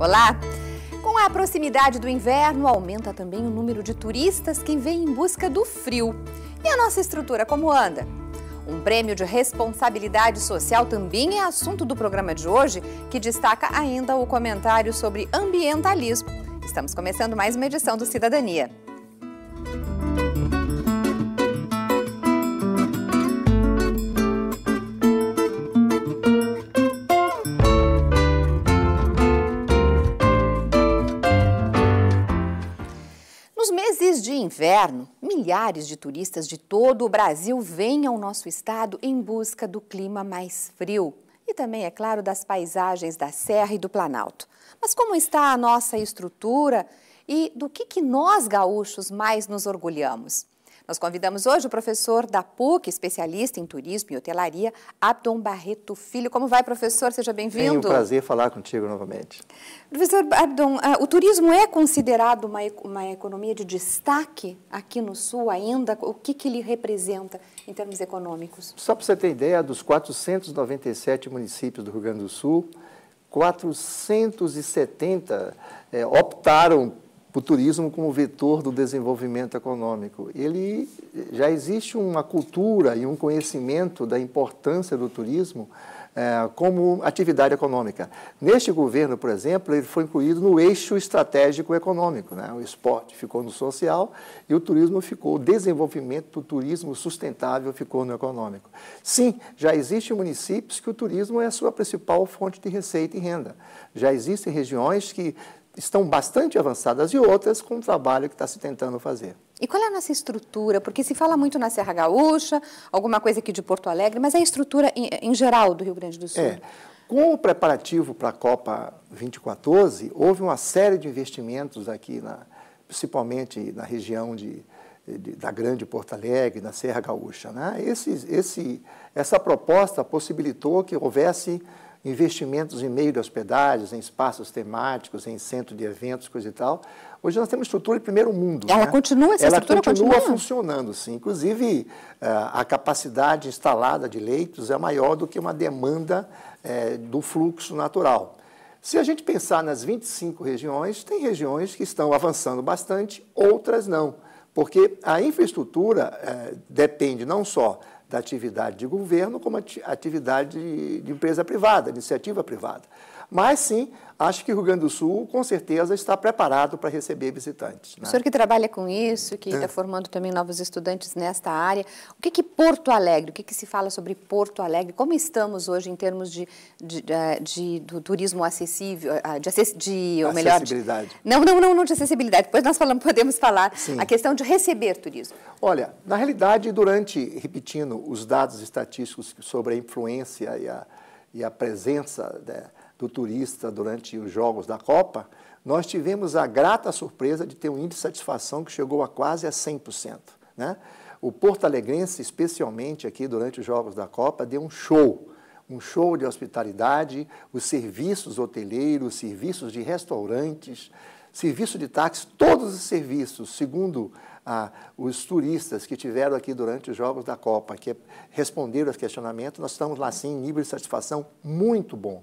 Olá! Com a proximidade do inverno, aumenta também o número de turistas que vêm em busca do frio. E a nossa estrutura como anda? Um prêmio de responsabilidade social também é assunto do programa de hoje, que destaca ainda o comentário sobre ambientalismo. Estamos começando mais uma edição do Cidadania. inverno, milhares de turistas de todo o Brasil vêm ao nosso estado em busca do clima mais frio e também, é claro, das paisagens da Serra e do Planalto. Mas como está a nossa estrutura e do que, que nós gaúchos mais nos orgulhamos? Nós convidamos hoje o professor da PUC, especialista em turismo e hotelaria, Abdon Barreto Filho. Como vai, professor? Seja bem-vindo. É um prazer falar contigo novamente. Professor Abdon, ah, o turismo é considerado uma, uma economia de destaque aqui no Sul ainda? O que, que ele representa em termos econômicos? Só para você ter ideia, dos 497 municípios do Rio Grande do Sul, 470 é, eh, optaram o turismo como vetor do desenvolvimento econômico. Ele já existe uma cultura e um conhecimento da importância do turismo é, como atividade econômica. Neste governo, por exemplo, ele foi incluído no eixo estratégico econômico. Né? O esporte ficou no social e o turismo ficou, o desenvolvimento do turismo sustentável ficou no econômico. Sim, já existem municípios que o turismo é a sua principal fonte de receita e renda. Já existem regiões que estão bastante avançadas e outras com o trabalho que está se tentando fazer. E qual é a nossa estrutura? Porque se fala muito na Serra Gaúcha, alguma coisa aqui de Porto Alegre, mas é a estrutura em, em geral do Rio Grande do Sul? É. Com o preparativo para a Copa 2014, houve uma série de investimentos aqui, na, principalmente na região de, de, da Grande Porto Alegre, na Serra Gaúcha. Né? Esse, esse, essa proposta possibilitou que houvesse investimentos em meio de hospedagens, em espaços temáticos, em centro de eventos, coisa e tal. Hoje nós temos estrutura de primeiro mundo. Ela né? continua essa Ela estrutura continua, continua funcionando, sim. Inclusive, eh, a capacidade instalada de leitos é maior do que uma demanda eh, do fluxo natural. Se a gente pensar nas 25 regiões, tem regiões que estão avançando bastante, outras não, porque a infraestrutura eh, depende não só da atividade de governo como atividade de empresa privada, iniciativa privada. Mas sim, acho que o Rio Grande do Sul, com certeza, está preparado para receber visitantes. Né? O senhor que trabalha com isso, que está é. Tá formando também novos estudantes nesta área, o que, que Porto Alegre, o que, que se fala sobre Porto Alegre, como estamos hoje em termos de, de, de, eh, de do turismo acessível, eh, de, de ou melhor, acessibilidade. não, não, não, não de acessibilidade, depois nós falamos, podemos falar Sim. a questão de receber turismo. Olha, na realidade, durante, repetindo, os dados estatísticos sobre a influência e a, e a presença... Né, do turista durante os Jogos da Copa, nós tivemos a grata surpresa de ter um índice de satisfação que chegou a quase a 100%. Né? O Porto Alegrense, especialmente aqui durante os Jogos da Copa, deu um show um show de hospitalidade, os serviços hoteleiros, serviços de restaurantes, serviço de táxi, todos os serviços, segundo ah, os turistas que tiveram aqui durante os Jogos da Copa, que responderam aos questionamentos, nós estamos lá sim em nível de satisfação muito bom.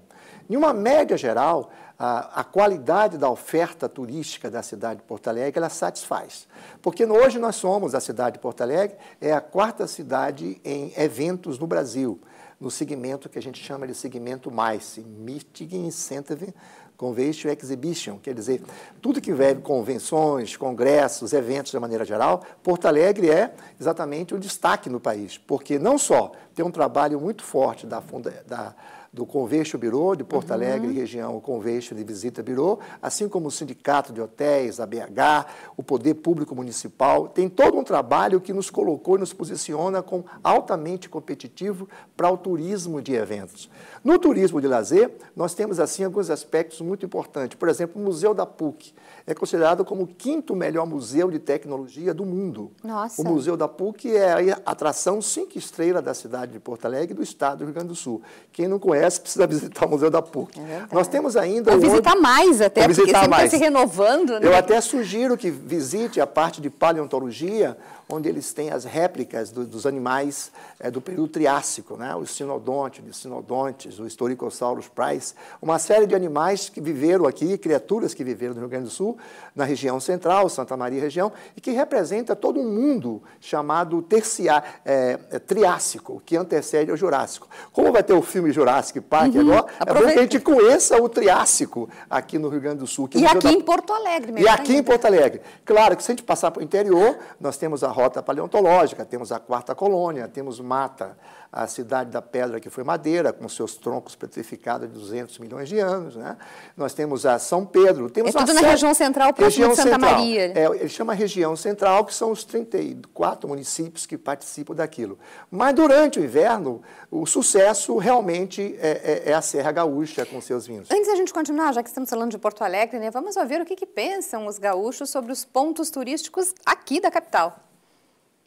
Em uma média geral, a, a, qualidade da oferta turística da cidade de Porto Alegre, ela satisfaz. Porque hoje nós somos, a cidade de Porto Alegre, é a quarta cidade em eventos no Brasil, no segmento que a gente chama de segmento mais, Meeting Incentive Convention Exhibition, quer dizer, tudo que envolve convenções, congressos, eventos de maneira geral, Porto Alegre é exatamente o destaque no país, porque não só tem um trabalho muito forte da, da do Conveixo Birô, de Porto uhum. Alegre, região, o Conveixo de Visita Birô, assim como o Sindicato de Hotéis, a BH, o Poder Público Municipal. Tem todo um trabalho que nos colocou e nos posiciona como altamente competitivo para o turismo de eventos. No turismo de lazer, nós temos, assim, alguns aspectos muito importantes. Por exemplo, o Museu da PUC é considerado como o quinto melhor museu de tecnologia do mundo. Nossa. O Museu da PUC é a atração cinco estrelas da cidade cidade de Porto Alegre e do estado do Rio Grande do Sul. Quem não conhece precisa visitar o Museu da PUC. É Nós temos ainda... Ou visitar outro... mais até, Ou visitar porque está se renovando. Né? Eu até sugiro que visite a parte de paleontologia, onde eles têm as réplicas do, dos animais é, do período Triássico, né? os sinodontes, sinodontes, os historicossauros price, uma série de animais que viveram aqui, criaturas que viveram no Rio Grande do Sul, na região central, Santa Maria região, e que representa todo um mundo chamado terciário, é, eh, eh, Triássico, que antecede ao Jurássico. Como vai ter o filme Jurassic Park uhum. agora, Aproveita. é bom que a gente conheça o Triássico aqui no Rio Grande do Sul. e aqui da... em Porto Alegre mesmo. E tá aqui ainda. em Porto Alegre. Claro que se a gente passar para o interior, nós temos a rota paleontológica, temos a quarta colônia, temos mata a Cidade da Pedra, que foi madeira, com seus troncos petrificados de 200 milhões de anos. Né? Nós temos a São Pedro. Temos é tudo na região central, próximo região de Santa central. Maria. É, ele chama região central, que são os 34 municípios que participam daquilo. Mas durante o inverno, o sucesso realmente é, é, é a Serra Gaúcha com seus vinhos. Antes da gente continuar, já que estamos falando de Porto Alegre, né, vamos ouvir o que, que pensam os gaúchos sobre os pontos turísticos aqui da capital.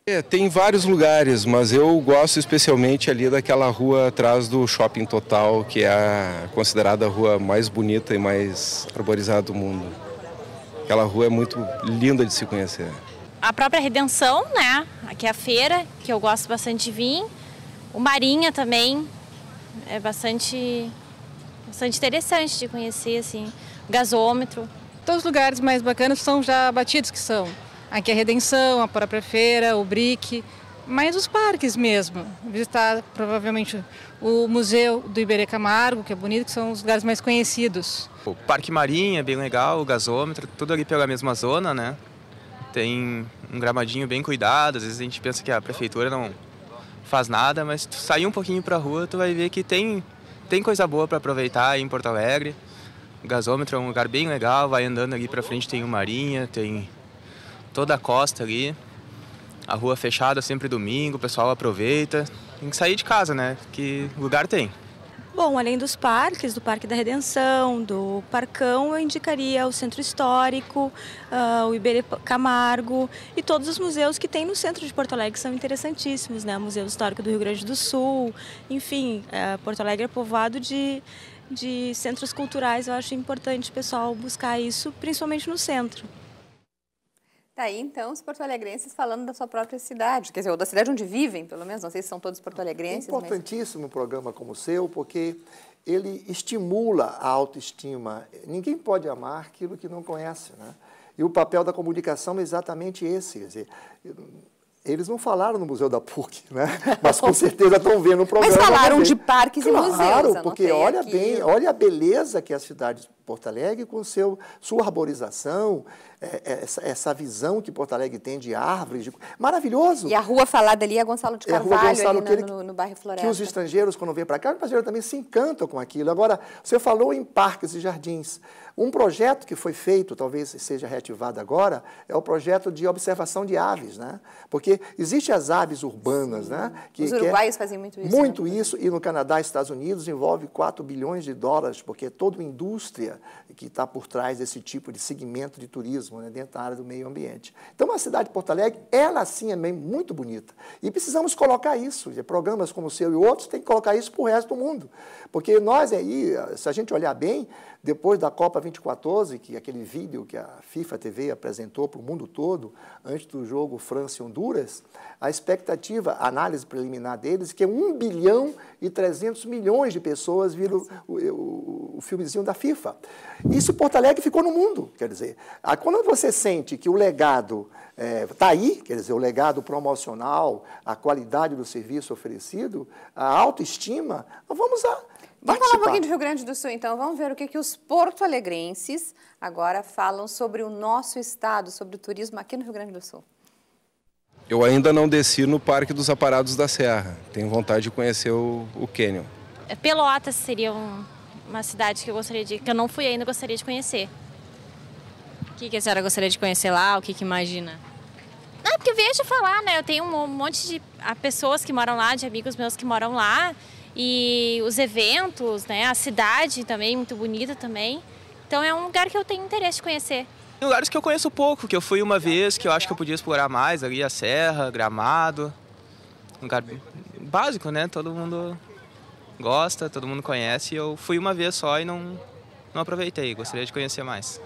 É, tem vários lugares, mas eu gosto especialmente ali daquela rua atrás do Shopping Total, que é a considerada a rua mais bonita e mais arborizada do mundo. Aquela rua é muito linda de se conhecer. A própria Redenção, né? Aqui é a feira, que eu gosto bastante de vir. O Marinha também é bastante, bastante interessante de conhecer, assim. O gasômetro. Todos os lugares mais bacanas são já batidos que são. Aqui é a Redenção, a própria feira, o BRIC, mas os parques mesmo. Visitar provavelmente o Museu do Iberê Camargo, que é bonito, que são os lugares mais conhecidos. O Parque Marinha é bem legal, o gasômetro, tudo ali pela mesma zona, né? Tem um gramadinho bem cuidado, às vezes a gente pensa que a prefeitura não faz nada, mas tu sair um pouquinho pra rua, tu vai ver que tem, tem coisa boa para aproveitar aí em Porto Alegre. O gasômetro é um lugar bem legal, vai andando ali pra frente, tem o Marinha, tem toda a costa ali. A rua fechada sempre domingo, o pessoal aproveita. Tem que sair de casa, né? Que lugar tem. Bom, além dos parques, do Parque da Redenção, do Parcão, eu indicaria o Centro Histórico, uh, o Iberê Camargo e todos os museus que tem no centro de Porto Alegre são interessantíssimos, né? O Museu Histórico do Rio Grande do Sul, enfim, uh, Porto Alegre é povoado de, de centros culturais, eu acho importante o pessoal buscar isso, principalmente no centro. Tá aí, então, os porto-alegrenses falando da sua própria cidade, quer dizer, ou da cidade onde vivem, pelo menos, não sei se são todos porto-alegrenses. É importantíssimo mas... um programa como o seu, porque ele estimula a autoestima. Ninguém pode amar aquilo que não conhece, né? E o papel da comunicação é exatamente esse, quer dizer, eles não falaram no Museu da PUC, né? Mas com certeza estão vendo o programa. Mas falaram de parques claro, e museus. Claro, porque olha aqui. bem, olha a beleza que é a cidade de Porto Alegre com seu, sua arborização, é, é, essa, essa, visão que Porto Alegre tem de árvores. De... Maravilhoso! E a rua falada ali é Gonçalo de Carvalho, é a rua Gonçalo, ali no, no bairro Floresta. Que os estrangeiros, quando vêm para cá, os estrangeiros também se encantam com aquilo. Agora, você falou em parques e jardins. Um projeto que foi feito, talvez seja reativado agora, é o projeto de observação de aves, né? Porque existem as aves urbanas, Sim. né? Que, Os uruguaios é, fazem muito isso. Muito né? isso, e no Canadá e Estados Unidos envolve 4 bilhões de dólares, porque é toda uma indústria que está por trás desse tipo de segmento de turismo né? dentro da área do meio ambiente. Então, a cidade de Porto Alegre, ela sim é muito bonita. E precisamos colocar isso, programas como o seu e outros, tem que colocar isso para o resto do mundo. Porque nós aí, se a gente olhar bem, depois da Copa 2014, que aquele vídeo que a FIFA TV apresentou para o mundo todo, antes do jogo França-Honduras, a expectativa, a análise preliminar deles, é que 1 bilhão e 300 milhões de pessoas viram o, o, o filmezinho da FIFA. Isso Porto Alegre ficou no mundo, quer dizer. Quando você sente que o legado está é, tá aí, quer dizer, o legado promocional, a qualidade do serviço oferecido, a autoestima, vamos lá. Vamos falar um pouquinho do Rio Grande do Sul, então. Vamos ver o que, que os porto-alegrenses agora falam sobre o nosso estado, sobre o turismo aqui no Rio Grande do Sul. Eu ainda não desci no Parque dos Aparados da Serra. Tenho vontade de conhecer o, o é, Pelotas seria um, uma cidade que eu gostaria de... que eu não fui ainda, gostaria de conhecer. O que, que a senhora gostaria de conhecer lá? O que, que imagina? Ah, porque vejo falar, né? Eu tenho um monte de pessoas que moram lá, de amigos meus que moram lá e os eventos, né? A cidade também, muito bonita também. Então é um lugar que eu tenho interesse de conhecer. Tem lugares que eu conheço pouco, que eu fui uma vez, que eu acho que eu podia explorar mais, ali a Serra, Gramado. Um lugar básico, né? Todo mundo gosta, todo mundo conhece. Eu fui uma vez só e não, não aproveitei. Gostaria de conhecer mais.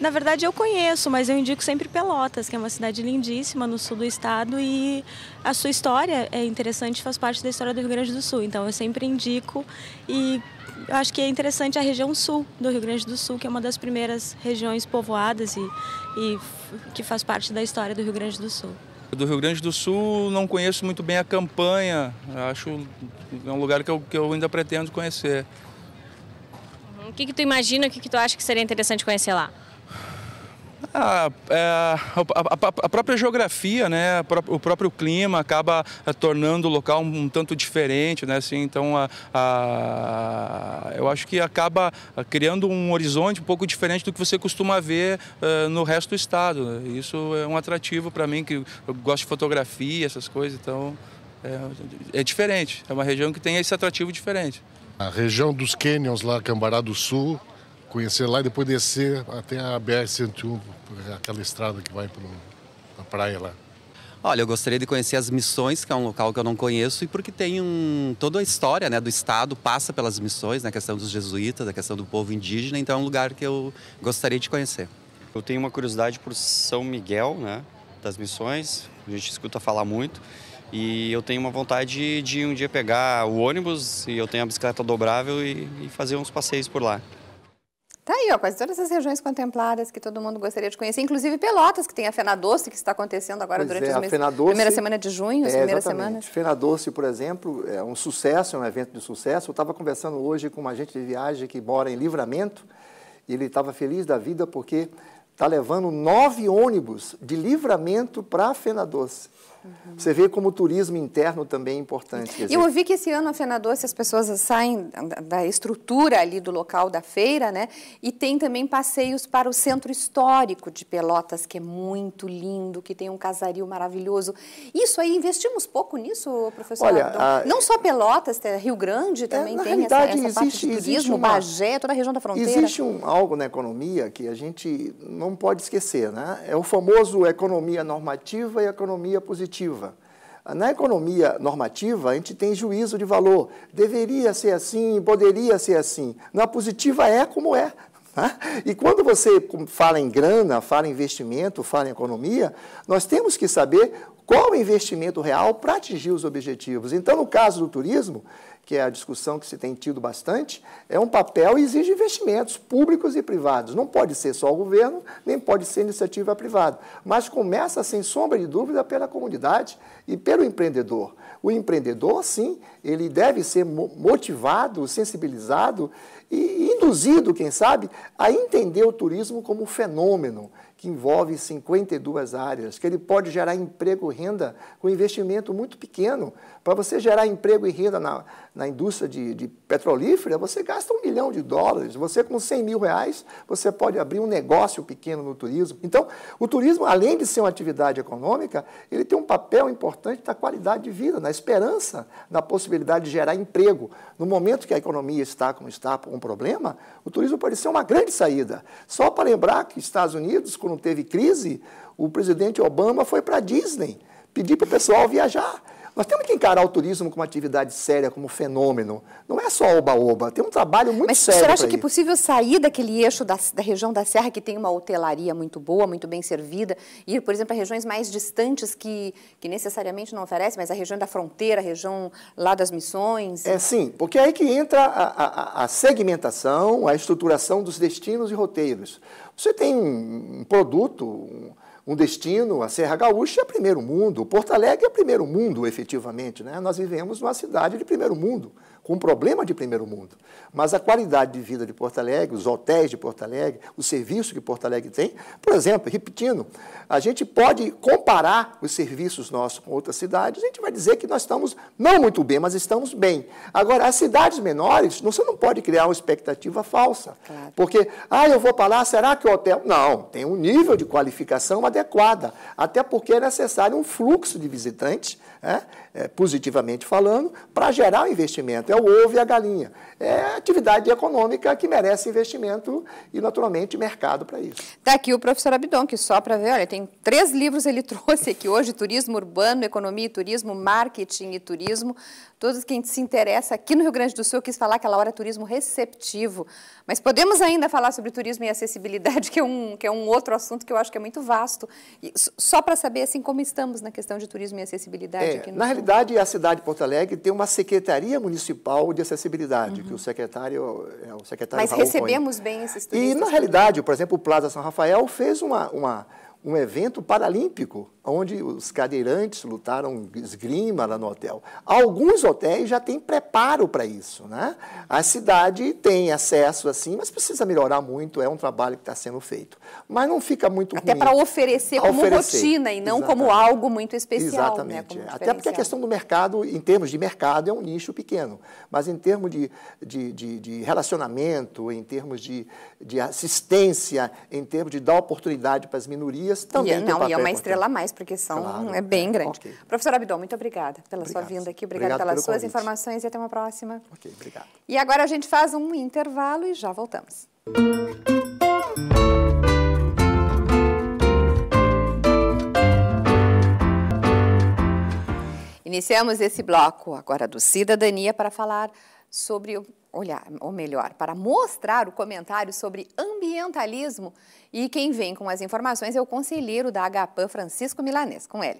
Na verdade, eu conheço, mas eu indico sempre Pelotas, que é uma cidade lindíssima no sul do estado e a sua história é interessante, faz parte da história do Rio Grande do Sul. Então, eu sempre indico e eu acho que é interessante a região sul do Rio Grande do Sul, que é uma das primeiras regiões povoadas e, e que faz parte da história do Rio Grande do Sul. Do Rio Grande do Sul, não conheço muito bem a campanha. Acho é um lugar que eu, que eu ainda pretendo conhecer. Uhum. O que, que tu imagina, o que, que tu acha que seria interessante conhecer lá? A, ah, é, a, a, a, própria geografia, né, o próprio clima acaba eh, tornando o local um, tanto diferente, né, assim, então eu acho que acaba eh, criando um horizonte um pouco diferente do que você costuma ver uh, no resto do estado. Né. Isso é um atrativo para mim, que eu gosto de fotografia, essas coisas, então é, é diferente, é uma região que tem esse atrativo diferente. A região dos canyons lá, Cambará do Sul, conhecer lá e depois descer até a BR-101, aquela estrada que vai para a praia lá. Olha, eu gostaria de conhecer as missões, que é um local que eu não conheço, e porque tem um, toda a história né, do Estado passa pelas missões, na né, questão dos jesuítas, a questão do povo indígena, então é um lugar que eu gostaria de conhecer. Eu tenho uma curiosidade por São Miguel, né, das missões, a gente escuta falar muito, e eu tenho uma vontade de um dia pegar o ônibus, e eu tenho a bicicleta dobrável e, e fazer uns passeios por lá. Está aí, ó, quase todas as regiões contempladas que todo mundo gostaria de conhecer, inclusive Pelotas, que tem a Fena Doce, que está acontecendo agora pois durante é, a Fena Doce, primeira semana de junho, é, primeira semana. Fena Doce, por exemplo, é um sucesso, é um evento de sucesso. Eu estava conversando hoje com um agente de viagem que mora em Livramento, e ele estava feliz da vida porque está levando nove ônibus de Livramento para Fena Doce. Uhum. Você vê como o turismo interno também é importante. Eu ouvi que esse ano, a se as pessoas saem da estrutura ali do local da feira, né? E tem também passeios para o centro histórico de Pelotas, que é muito lindo, que tem um casario maravilhoso. Isso aí, investimos pouco nisso, professor? Olha, a... Não só Pelotas, Rio Grande é, também é, tem essa, essa existe, parte de turismo, uma... Bagé, toda a região da fronteira. Existe um, algo na economia que a gente não pode esquecer, né? É o famoso economia normativa e economia positiva positiva. Na economia normativa, a gente tem juízo de valor. Deveria ser assim, poderia ser assim. Na positiva é como é. Tá? E quando você fala em grana, fala em investimento, fala em economia, nós temos que saber qual o investimento real para atingir os objetivos. Então, no caso do turismo, que é a discussão que se tem tido bastante, é um papel e exige investimentos públicos e privados. Não pode ser só o governo, nem pode ser iniciativa privada, mas começa, sem sombra de dúvida, pela comunidade e pelo empreendedor. O empreendedor, sim, ele deve ser motivado, sensibilizado e induzido, quem sabe, a entender o turismo como um fenômeno que envolve 52 áreas, que ele pode gerar emprego e renda com investimento muito pequeno. Para você gerar emprego e renda na, na indústria de, de, petrolífera, você gasta um milhão de dólares. Você, com 100 mil reais, você pode abrir um negócio pequeno no turismo. Então, o turismo, além de ser uma atividade econômica, ele tem um papel importante na qualidade de vida, na esperança, na possibilidade de gerar emprego. No momento que a economia está como está, com um problema, o turismo pode ser uma grande saída. Só para lembrar que Estados Unidos, com não teve crise, o presidente Obama foi para a Disney pedir para o pessoal viajar. Nós temos que encarar o turismo como uma atividade séria, como fenômeno. Não é só oba-oba, tem um trabalho muito Mas sério. Mas você acha que é possível sair daquele eixo da, da, região da Serra, que tem uma hotelaria muito boa, muito bem servida, e ir, por exemplo, a regiões mais distantes que, que necessariamente não oferece, mas a região da fronteira, a região lá das missões? É sim, porque é aí que entra a, a, a segmentação, a estruturação dos destinos e roteiros. Você tem um, produto, um destino, a Serra Gaúcha é primeiro mundo, Porto Alegre é primeiro mundo, efetivamente. Né? Nós vivemos numa cidade de primeiro mundo com um problema de primeiro mundo. Mas a qualidade de vida de Porto Alegre, os hotéis de Porto Alegre, o serviço que Porto Alegre tem, por exemplo, repetindo, a gente pode comparar os serviços nossos com outras cidades, a gente vai dizer que nós estamos não muito bem, mas estamos bem. Agora, as cidades menores, você não pode criar uma expectativa falsa. Claro. Porque, ah, eu vou para lá, será que o hotel. Não, tem um nível de qualificação adequada, até porque é necessário um fluxo de visitantes, né, é, positivamente falando, para gerar o investimento. É o ovo e a galinha. É atividade econômica que merece investimento e, naturalmente, mercado para isso. Está aqui o professor Abidon, que só para ver, olha, tem três livros ele trouxe aqui hoje, Turismo Urbano, Economia e Turismo, Marketing e Turismo. Todos quem se interessa aqui no Rio Grande do Sul, quis falar aquela hora turismo receptivo. Mas podemos ainda falar sobre turismo e acessibilidade, que é um, que é um outro assunto que eu acho que é muito vasto. E só para saber, assim, como estamos na questão de turismo e acessibilidade é, aqui no Na Sul. realidade, a cidade de Porto Alegre tem uma secretaria municipal municipal de acessibilidade, uhum. que o uhum. secretário é o secretário Mas Raul recebemos Cohen. bem esses turistas. E, na realidade, por exemplo, o Plaza São Rafael fez uma, uma um evento paralímpico onde os cadeirantes lutaram esgrima lá no hotel. Alguns hotéis já têm preparo para isso. Né? A cidade tem acesso assim, mas precisa melhorar muito, é um trabalho que está sendo feito. Mas não fica muito Até para oferecer como oferecer. rotina e não Exatamente. como algo muito especial. Né? Exatamente. Né? Até porque a questão do mercado, em termos de mercado, é um nicho pequeno. Mas em termos de, de, de, de relacionamento, em termos de, de assistência, em termos de dar oportunidade para as minorias, é, também e, Não, e é uma estrela mais mais, porque são claro. é bem é, grande. Okay. Professor Abdon, muito obrigada pela obrigado. sua vinda aqui, obrigada pelas suas convite. informações e até uma próxima. Ok, obrigado. E agora a gente faz um intervalo e já voltamos. Iniciamos esse bloco agora do Cidadania para falar sobre olhar, ou melhor, para mostrar o comentário sobre ambientalismo. E quem vem com as informações é o conselheiro da HPAN, Francisco Milanês. Com ele.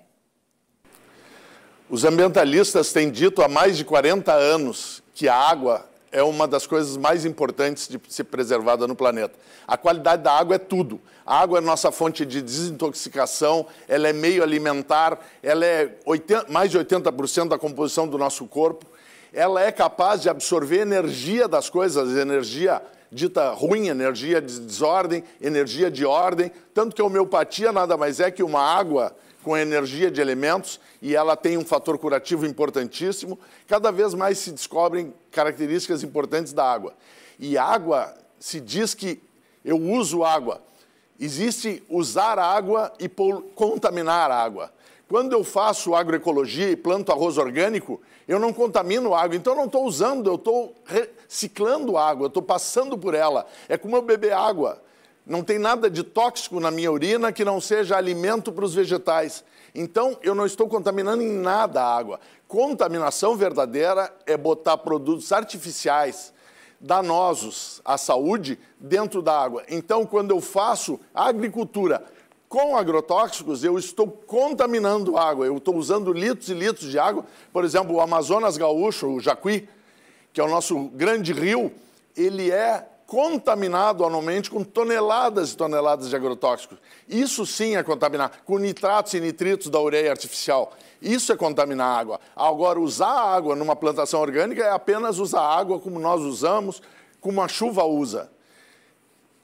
Os ambientalistas têm dito há mais de 40 anos que a água é uma das coisas mais importantes de ser preservada no planeta. A qualidade da água é tudo. A água é nossa fonte de desintoxicação, ela é meio alimentar, ela é 80, mais de 80% da composição do nosso corpo. Ela é capaz de absorver energia das coisas, energia dita ruim, energia de desordem, energia de ordem. Tanto que a homeopatia nada mais é que uma água com energia de elementos e ela tem um fator curativo importantíssimo. Cada vez mais se descobrem características importantes da água. E água, se diz que eu uso água. Existe usar água e contaminar água. Quando eu faço agroecologia e planto arroz orgânico, eu não contamino água, então eu não estou usando, eu estou reciclando água, eu estou passando por ela. É como eu beber água. Não tem nada de tóxico na minha urina que não seja alimento para os vegetais. Então, eu não estou contaminando em nada a água. Contaminação verdadeira é botar produtos artificiais, danosos à saúde, dentro da água. Então, quando eu faço agricultura com agrotóxicos, eu estou contaminando água. Eu estou usando litros e litros de água. Por exemplo, o Amazonas Gaúcho, o Jacuí, que é o nosso grande rio, ele é contaminado anualmente com toneladas e toneladas de agrotóxicos. Isso sim é contaminar, com nitratos e nitritos da ureia artificial. Isso é contaminar a água. Agora, usar a água numa plantação orgânica é apenas usar a água como nós usamos, como a chuva usa.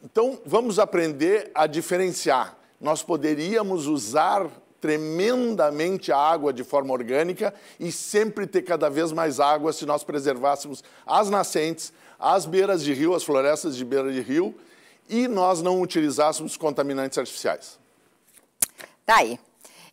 Então, vamos aprender a diferenciar. Nós poderíamos usar tremendamente a água de forma orgânica e sempre ter cada vez mais água se nós preservássemos as nascentes, as beiras de rio, as florestas de beira de rio, e nós não utilizássemos contaminantes artificiais. Tá aí.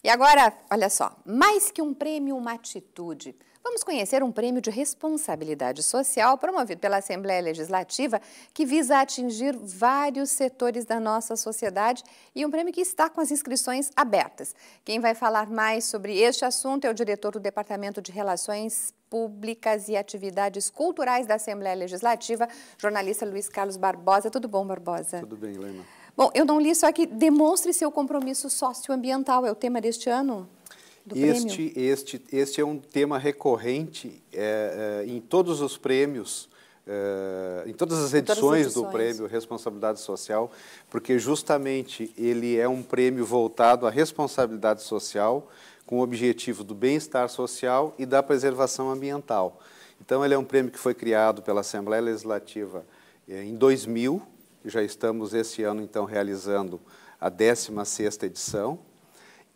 E agora, olha só, mais que um prêmio, uma atitude. Vamos conhecer um prêmio de responsabilidade social promovido pela Assembleia Legislativa, que visa atingir vários setores da nossa sociedade e um prêmio que está com as inscrições abertas. Quem vai falar mais sobre este assunto é o diretor do Departamento de Relações Públicas e Atividades Culturais da Assembleia Legislativa, jornalista Luiz Carlos Barbosa. Tudo bom, Barbosa? Tudo bem, Helena. Bom, eu não li, só que demonstre seu compromisso socioambiental, é o tema deste ano? este, este, este é um tema recorrente é, é, em todos os prêmios, é, em todas as, em todas as edições do prêmio Responsabilidade Social, porque justamente ele é um prêmio voltado à responsabilidade social, com o objetivo do bem-estar social e da preservação ambiental. Então, ele é um prêmio que foi criado pela Assembleia Legislativa eh, em 2000, já estamos este ano, então, realizando a 16ª edição,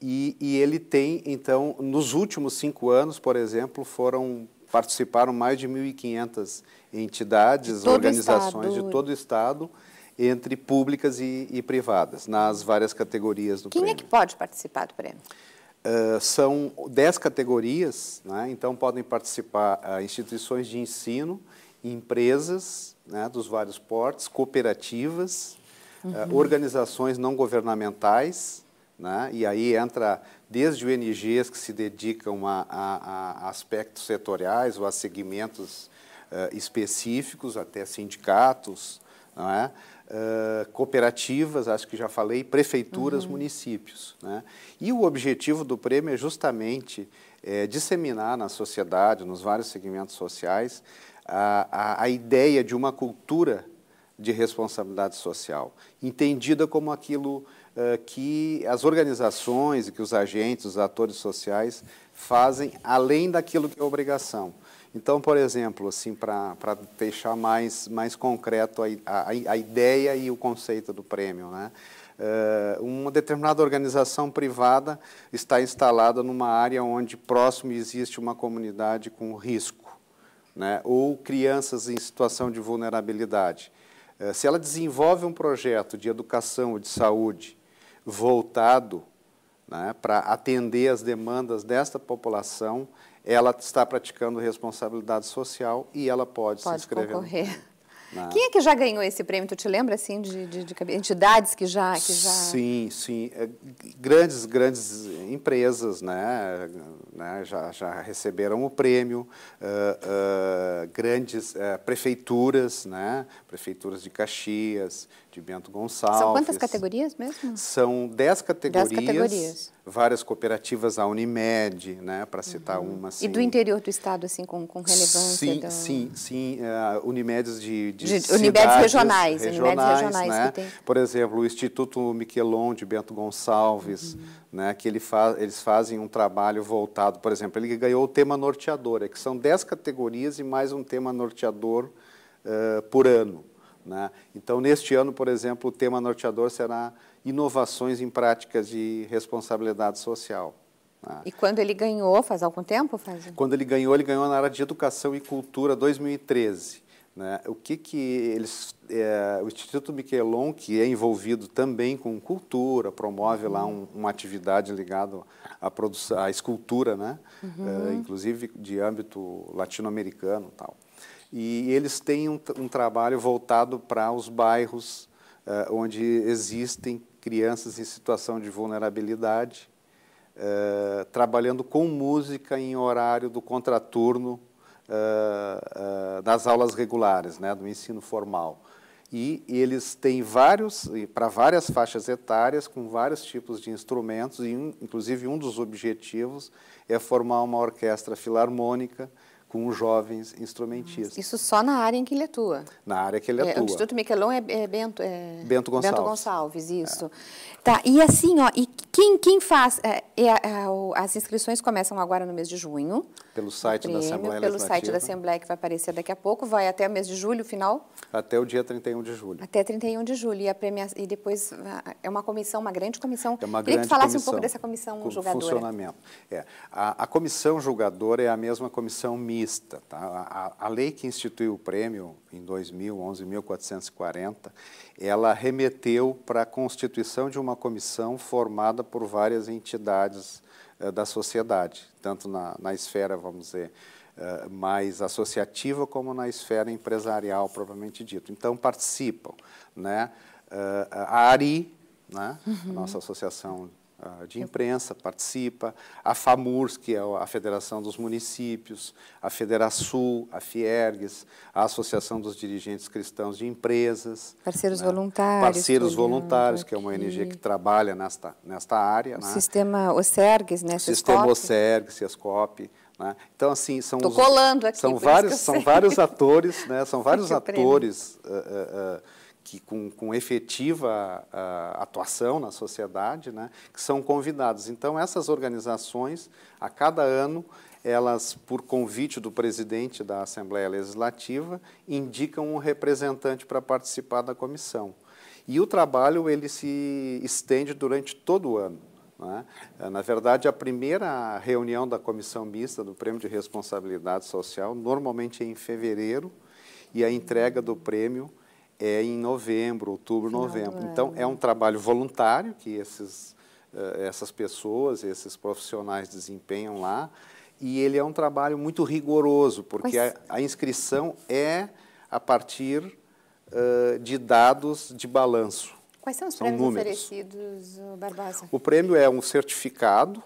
e, e, ele tem, então, nos últimos cinco anos, por exemplo, foram participaram mais de 1.500 entidades, de organizações estado. de todo o Estado, entre públicas e, e privadas, nas várias categorias do Quem é prêmio. Quem é que pode participar do prêmio? Eh, são dez categorias, né? então podem participar uh, instituições de ensino, empresas né, dos vários portes, cooperativas, eh, uhum. uh, organizações não governamentais, né? e aí entra desde ONGs que se dedicam a, a, a aspectos setoriais ou a segmentos específicos, até sindicatos, não é? cooperativas, acho que já falei, prefeituras, uhum. municípios. Né? E o objetivo do prêmio é justamente é, disseminar na sociedade, nos vários segmentos sociais, a, a, a ideia de uma cultura de responsabilidade social, entendida como aquilo uh, que as organizações, que os agentes, os atores sociais fazem além daquilo que é obrigação. Então, por exemplo, assim, para deixar mais, mais concreto a, a, a, ideia e o conceito do prêmio, né? Uh, uma determinada organização privada está instalada numa área onde próximo existe uma comunidade com risco, né? ou crianças em situação de vulnerabilidade. Uh, se ela desenvolve um projeto de educação ou de saúde voltado né, para atender as demandas desta população, ela está praticando responsabilidade social e ela pode, pode se inscrever. Concorrer. Né? Quem é que já ganhou esse prêmio? Tu te lembra, assim, de, de, de entidades que já, que já... Sim, sim. É, grandes, grandes empresas, né, né já, já receberam o prêmio. Uh, uh, grandes uh, prefeituras, né, prefeituras de Caxias, de Bento Gonçalves. São quantas categorias mesmo? São dez categorias. Dez categorias. Várias cooperativas, a Unimed, né, para uhum. citar uhum. uma. Assim. E do assim. interior do estado, assim, com, com relevância? Sim, sim, sim. Uh, Unimedes de, de cidades, regionais, regionais, regionais né? que tem. Por exemplo, o Instituto Miquelon de Bento Gonçalves, uhum. né, que ele eles fazem um trabalho voltado, por exemplo, ele ganhou o tema norteador, é que são 10 categorias e mais um tema norteador uh, por ano. Né? Então, neste ano, por exemplo, o tema norteador será inovações em práticas de responsabilidade social. Né? E quando ele ganhou, faz algum tempo? Faz... Quando ele ganhou, ele ganhou na área de Educação e Cultura 2013. Né? O que, que eles, é, o Instituto Miquelon, que é envolvido também com cultura, promove lá uhum. um, uma atividade ligada à, produção, à escultura, né? Uhum. É, inclusive de âmbito latino-americano tal. E eles têm um, um trabalho voltado para os bairros é, onde existem crianças em situação de vulnerabilidade, é, trabalhando com música em horário do contraturno, uh, uh, das aulas regulares, né, do ensino formal. E eles têm vários, para várias faixas etárias, com vários tipos de instrumentos, e um, inclusive um dos objetivos é formar uma orquestra filarmônica com jovens instrumentistas. Isso só na área em que ele atua? Na área que ele atua. É, o Instituto Michelon é, é Bento, é Bento Gonçalves. Bento Gonçalves, isso. É. Tá, e assim, ó, e quem, quem faz? É, é, as inscrições começam agora no mês de junho. Pelo site prêmio, da Assembleia Pelo site da Assembleia, que vai aparecer daqui a pouco, vai até o mês de julho, final? Até o dia 31 de julho. Até 31 de julho. E, a premia... e depois ah, é uma comissão, uma grande comissão. É uma Queria grande que falasse comissão, um pouco dessa comissão julgadora. Funcionamento. É. A, a comissão julgadora é a mesma comissão mista Tá? A, a, lei que instituiu o prêmio em 2011, 11.440, ela remeteu para a constituição de uma comissão formada por várias entidades eh, da sociedade, tanto na, na esfera, vamos dizer, eh, mais associativa, como na esfera empresarial, propriamente dito. Então, participam né? Uh, a ARI, né? Uhum. a nossa associação ah, de imprensa participa, a FAMURS, que é a Federação dos Municípios, a Federasul, a Fiergues, a Associação dos Dirigentes Cristãos de Empresas. Parceiros né? voluntários. Parceiros voluntários, que é uma ONG que trabalha nesta, nesta área. O né? sistema OSERGS, né? O sistema CESCOP. Né? Então, assim, são, aqui, são vários, são vários atores, né? são vários atores uh, uh, uh, que com, com efetiva uh, atuação na sociedade, né, que são convidados. Então, essas organizações, a cada ano, elas, por convite do presidente da Assembleia Legislativa, indicam um representante para participar da comissão. E o trabalho ele se estende durante todo o ano. Né. Eh, na verdade, a primeira reunião da comissão mista do Prêmio de Responsabilidade Social normalmente é em fevereiro e a entrega do prêmio é em novembro, outubro, Final novembro. Então, é um trabalho voluntário que esses, eh, essas pessoas, esses profissionais desempenham lá, e ele é um trabalho muito rigoroso, porque a, a, inscrição é a partir uh, de dados de balanço. Quais são os são prêmios números. oferecidos, Barbosa? O prêmio é um certificado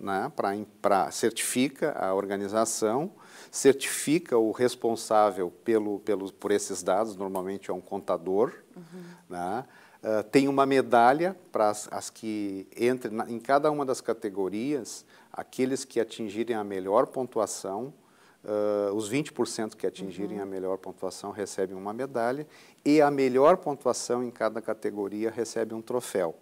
né, para certifica a organização, certifica o responsável pelo, pelo, por esses dados, normalmente é um contador, uhum. né, uh, tem uma medalha para as, as, que entrem em cada uma das categorias, aqueles que atingirem a melhor pontuação, uh, os 20% que atingirem uhum. a melhor pontuação recebem uma medalha e a melhor pontuação em cada categoria recebe um troféu.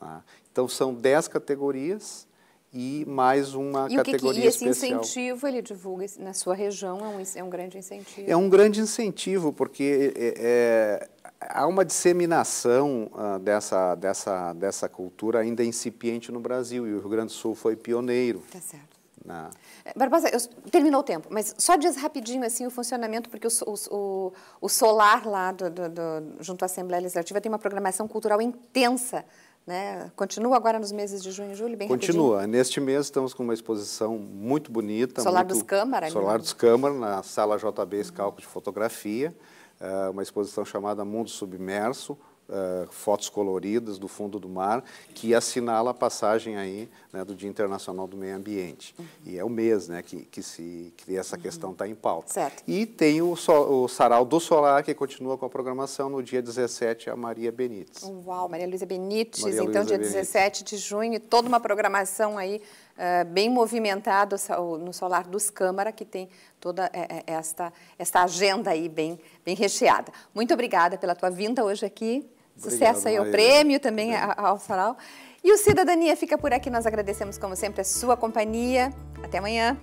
Né. Então, são 10 categorias, e mais uma e categoria que, e esse especial. incentivo ele divulga na sua região é um, é um grande incentivo é um grande incentivo porque é, é, é há uma disseminação uh, dessa dessa dessa cultura ainda incipiente no Brasil e o Rio Grande do Sul foi pioneiro tá certo na... É, Barbosa, eu, terminou o tempo, mas só diz rapidinho assim o funcionamento, porque o, o, o solar lá do, do, do, junto à Assembleia Legislativa tem uma programação cultural intensa né? Continua agora nos meses de junho e julho, bem Continua. Rapidinho. Neste mês estamos com uma exposição muito bonita. Solar muito... dos Câmara. Solar dos Câmara, na sala JB Escalco de Fotografia. É, uma exposição chamada Mundo Submerso, eh, fotos coloridas do fundo do mar, que assinala a passagem aí né, do Dia Internacional do Meio Ambiente. Uhum. E é o mês né, que, que, se, que essa uhum. questão está em pauta. Certo. E tem o, o Sarau do Solar, que continua com a programação no dia 17, a Maria Benites. Uau, Maria Luísa Benites, Maria então dia Benites. 17 de junho, toda uma programação aí ah, bem movimentado no solar dos Câmara, que tem toda é, é, é esta, esta agenda aí bem, bem recheada. Muito obrigada pela tua vinda hoje aqui. Obrigado, Sucesso aí ao prêmio, também ao Farol. E o Cidadania fica por aqui. Nós agradecemos, como sempre, a sua companhia. Até amanhã.